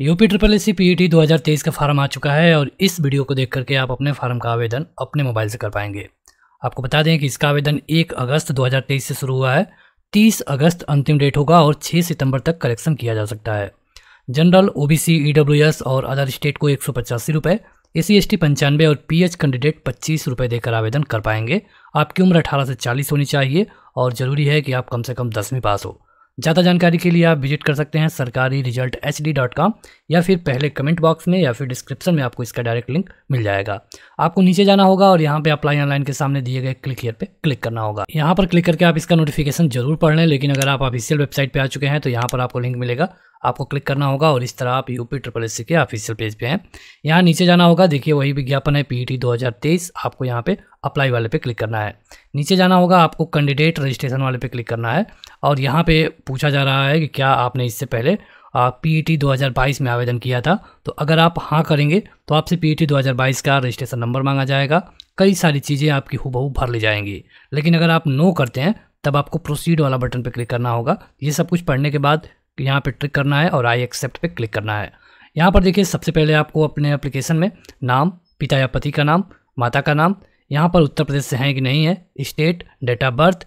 UP triple S C P E T दो का farm आ चुका है और इस वीडियो को देख करके आप अपने फार्म का आवेदन अपने मोबाइल से कर पाएंगे आपको बता दें कि इसका आवेदन 1 अगस्त 2023 से शुरू हुआ है 30 अगस्त अंतिम डेट होगा और 6 सितंबर तक कलेक्शन किया जा सकता है जनरल ओबीसी ईडब्ल्यूएस और अदर स्टेट को एक सौ पचासी रुपये ए सी एस टी पंचानवे और पी कैंडिडेट पच्चीस रुपये देकर आवेदन कर पाएंगे आपकी उम्र अठारह से चालीस होनी चाहिए और ज़रूरी है कि आप कम से कम दसवीं पास हो ज़्यादा जानकारी के लिए आप विजिट कर सकते हैं सरकारी result H D dot com या फिर पहले कमेंट बॉक्स में या फिर डिस्क्रिप्शन में आपको इसका डायरेक्ट लिंक मिल जाएगा आपको नीचे जाना होगा और यहाँ पे अप्लाई ऑनलाइन के सामने दिए गए क्लिक हियर पे क्लिक करना होगा यहाँ पर क्लिक करके आप इसका नोटिफिकेशन जरूर पढ़ लें लेकिन अगर आप ऑफिशियल वेबसाइट पर आ चुके हैं तो यहाँ पर आपको लिंक मिलेगा आपको क्लिक करना होगा और इस तरह आप यूपी ट्रिपल एस के ऑफिशियल पेज पे हैं यहाँ नीचे जाना होगा देखिए वही विज्ञापन है पीटी 2023 e आपको यहाँ पे अप्लाई वाले पे क्लिक करना है नीचे जाना होगा आपको कैंडिडेट रजिस्ट्रेशन वाले पे क्लिक करना है और यहाँ पे पूछा जा रहा है कि क्या आपने इससे पहले पी e ई में आवेदन किया था तो अगर आप हाँ करेंगे तो आपसे पी e ई का रजिस्ट्रेशन नंबर मांगा जाएगा कई सारी चीज़ें आपकी हूबहू भर ली जाएंगी लेकिन अगर आप नो करते हैं तब आपको प्रोसीड वाला बटन पर क्लिक करना होगा ये सब कुछ पढ़ने के बाद यहाँ पर ट्रिक करना है और आई एक्सेप्ट पर क्लिक करना है यहाँ पर देखिए सबसे पहले आपको अपने अप्लीकेशन में नाम पिता या पति का नाम माता का नाम यहाँ पर उत्तर प्रदेश से हैं कि नहीं है state date of birth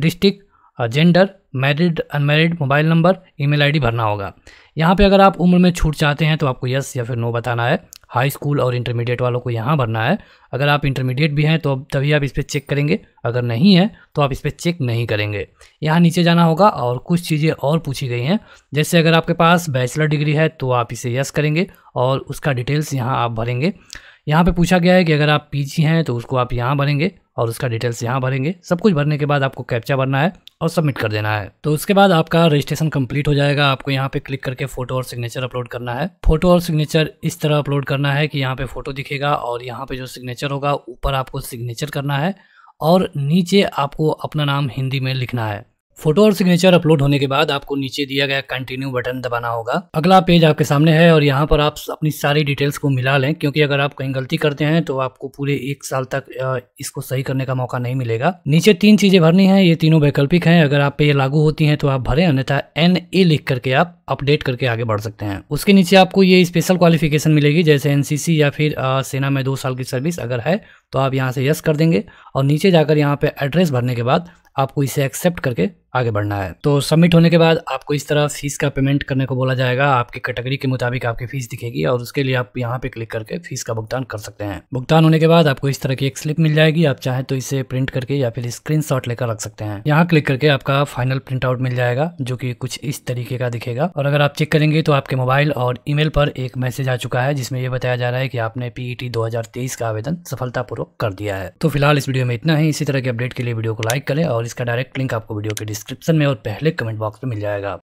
district gender married unmarried mobile number email ID भरना होगा यहाँ पे अगर आप उम्र में छूट चाहते हैं तो आपको यस या फिर नो बताना है हाई स्कूल और इंटरमीडिएट वालों को यहाँ भरना है अगर आप इंटरमीडिएट भी हैं तो तभी आप इस पर चेक करेंगे अगर नहीं है तो आप इस पर चेक नहीं करेंगे यहाँ नीचे जाना होगा और कुछ चीज़ें और पूछी गई हैं जैसे अगर आपके पास बैचलर डिग्री है तो आप इसे यस करेंगे और उसका डिटेल्स यहाँ आप भरेंगे यहाँ पर पूछा गया है कि अगर आप पी हैं तो उसको आप यहाँ भरेंगे और उसका डिटेल्स यहाँ भरेंगे सब कुछ भरने के बाद आपको कैप्चा भरना है और सबमिट कर देना है तो उसके बाद आपका रजिस्ट्रेशन कंप्लीट हो जाएगा आपको यहाँ पे क्लिक करके फोटो और सिग्नेचर अपलोड करना है फोटो और सिग्नेचर इस तरह अपलोड करना है कि यहाँ पे फोटो दिखेगा और यहाँ पे जो सिग्नेचर होगा ऊपर आपको सिग्नेचर करना है और नीचे आपको अपना नाम हिंदी में लिखना है फोटो और सिग्नेचर अपलोड होने के बाद आपको नीचे दिया गया कंटिन्यू बटन दबाना होगा अगला पेज आपके सामने है और यहाँ पर आप अपनी सारी डिटेल्स को मिला लें क्योंकि अगर आप कहीं गलती करते हैं तो आपको पूरे एक साल तक इसको सही करने का मौका नहीं मिलेगा नीचे तीन चीजें भरनी है ये तीनों वैकल्पिक है अगर आप पे ये लागू होती है तो आप भरे अन्यथा एन ए लिख करके आप अपडेट करके आगे बढ़ सकते हैं उसके नीचे आपको ये स्पेशल क्वालिफिकेशन मिलेगी जैसे एनसीसी या फिर सेना में दो साल की सर्विस अगर है तो आप यहाँ से यस कर देंगे और नीचे जाकर यहाँ पे एड्रेस भरने के बाद आपको इसे एक्सेप्ट करके आगे बढ़ना है तो सबमिट होने के बाद आपको इस तरह फीस का पेमेंट करने को बोला जाएगा आपकी कैटेगरी के मुताबिक आपकी फीस दिखेगी और उसके लिए आप यहाँ पे क्लिक करके फीस का भुगतान कर सकते हैं भुगतान होने के बाद आपको इस तरह की एक स्लिप मिल जाएगी आप चाहे तो इसे प्रिंट करके या फिर स्क्रीन लेकर रख सकते हैं यहाँ क्लिक करके आपका फाइनल प्रिंट आउट मिल जाएगा जो की कुछ इस तरीके का दिखेगा और अगर आप चेक करेंगे तो आपके मोबाइल और ईमेल पर एक मैसेज आ चुका है जिसमें यह बताया जा रहा है की आपने पीईटी e दो का आवेदन सफलतापूर्वक कर दिया है तो फिलहाल इस वीडियो में इतना ही इसी तरह के अपडेट के लिए वीडियो को लाइक करें और इसका डायरेक्ट लिंक आपको वीडियो के डिस्क्रिप्शन में और पहले कमेंट बॉक्स में मिल जाएगा